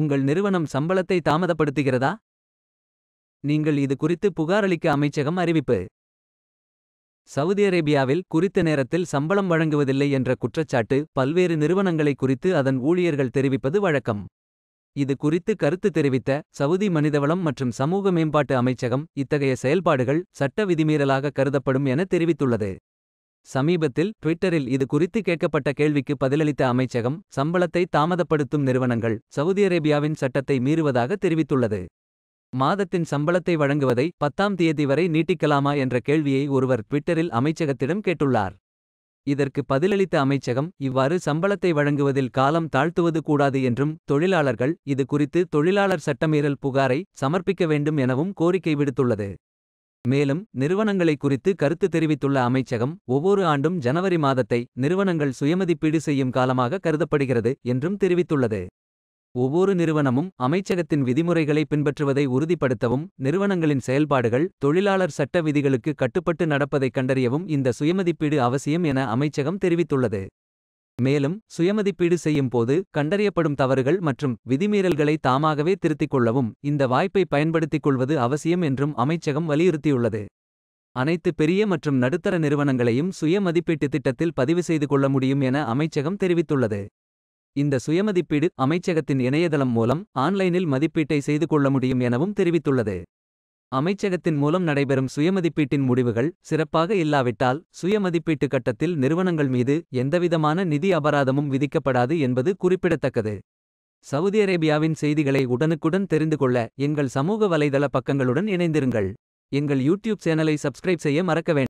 உங்கள் நிறுவனம் சம்பளத்தை தாமதப்படுத்துகிறதா நீங்கள் இது குறித்து புகாரளிக்க அமைச்சகம் அறிவிப்பு சவுதி அரேபியாவில் குறித்த நேரத்தில் சம்பளம் வழங்குவதில்லை என்ற குற்றச்சாட்டு பல்வேறு நிறுவனங்களை குறித்து அதன் ஊழியர்கள் தெரிவிப்பது வழக்கம் இது குறித்து கருத்து தெரிவித்த சவுதி மனிதவளம் மற்றும் சமூக மேம்பாட்டு அமைச்சகம் இத்தகைய செயல்பாடுகள் சட்ட விதிமீறலாக கருதப்படும் என தெரிவித்துள்ளது சமீபத்தில் ட்விட்டரில் இது குறித்து கேட்கப்பட்ட கேள்விக்கு பதிலளித்த அமைச்சகம் சம்பளத்தை தாமதப்படுத்தும் நிறுவனங்கள் சவுதி அரேபியாவின் சட்டத்தை மீறுவதாக தெரிவித்துள்ளது மாதத்தின் சம்பளத்தை வழங்குவதை பத்தாம் தேதி வரை நீட்டிக்கலாமா என்ற கேள்வியை ஒருவர் ட்விட்டரில் அமைச்சகத்திடம் கேட்டுள்ளார் இதற்கு பதிலளித்த அமைச்சகம் இவ்வாறு சம்பளத்தை வழங்குவதில் காலம் தாழ்த்துவது கூடாது என்றும் தொழிலாளர்கள் இது குறித்து தொழிலாளர் சட்டமீறல் புகாரை சமர்ப்பிக்க வேண்டும் எனவும் கோரிக்கை விடுத்துள்ளது மேலும் நிறுவனங்களை குறித்து கருத்து தெரிவித்துள்ள அமைச்சகம் ஒவ்வொரு ஆண்டும் ஜனவரி மாதத்தை நிறுவனங்கள் சுயமதிப்பீடு செய்யும் காலமாக கருதப்படுகிறது என்றும் தெரிவித்துள்ளது ஒவ்வொரு நிறுவனமும் அமைச்சகத்தின் விதிமுறைகளை பின்பற்றுவதை உறுதிப்படுத்தவும் நிறுவனங்களின் செயல்பாடுகள் தொழிலாளர் சட்ட விதிகளுக்கு கட்டுப்பட்டு நடப்பதைக் கண்டறியவும் இந்த சுயமதிப்பீடு அவசியம் என அமைச்சகம் தெரிவித்துள்ளது மேலும் சுயமதிப்பீடு செய்யும் போது கண்டறியப்படும் தவறுகள் மற்றும் விதிமீறல்களை தாமாகவே திருத்திக் கொள்ளவும் இந்த வாய்ப்பை பயன்படுத்திக் கொள்வது அவசியம் என்றும் அமைச்சகம் வலியுறுத்தியுள்ளது அனைத்து பெரிய மற்றும் நடுத்தர நிறுவனங்களையும் சுய மதிப்பீட்டு திட்டத்தில் பதிவு செய்து கொள்ள முடியும் என அமைச்சகம் தெரிவித்துள்ளது இந்த சுயமதிப்பீடு அமைச்சகத்தின் இணையதளம் மூலம் ஆன்லைனில் மதிப்பீட்டை செய்து கொள்ள முடியும் எனவும் தெரிவித்துள்ளது அமைச்சகத்தின் மூலம் நடைபெறும் சுயமதிப்பீட்டின் முடிவுகள் சிறப்பாக இல்லாவிட்டால் சுயமதிப்பீட்டு கட்டத்தில் நிறுவனங்கள் மீது எந்தவிதமான நிதி அபராதமும் விதிக்கப்படாது என்பது குறிப்பிடத்தக்கது சவுதி அரேபியாவின் செய்திகளை உடனுக்குடன் தெரிந்து கொள்ள எங்கள் சமூக வலைதள பக்கங்களுடன் இணைந்திருங்கள் எங்கள் யூடியூப் சேனலை சப்ஸ்கிரைப் செய்ய மறக்க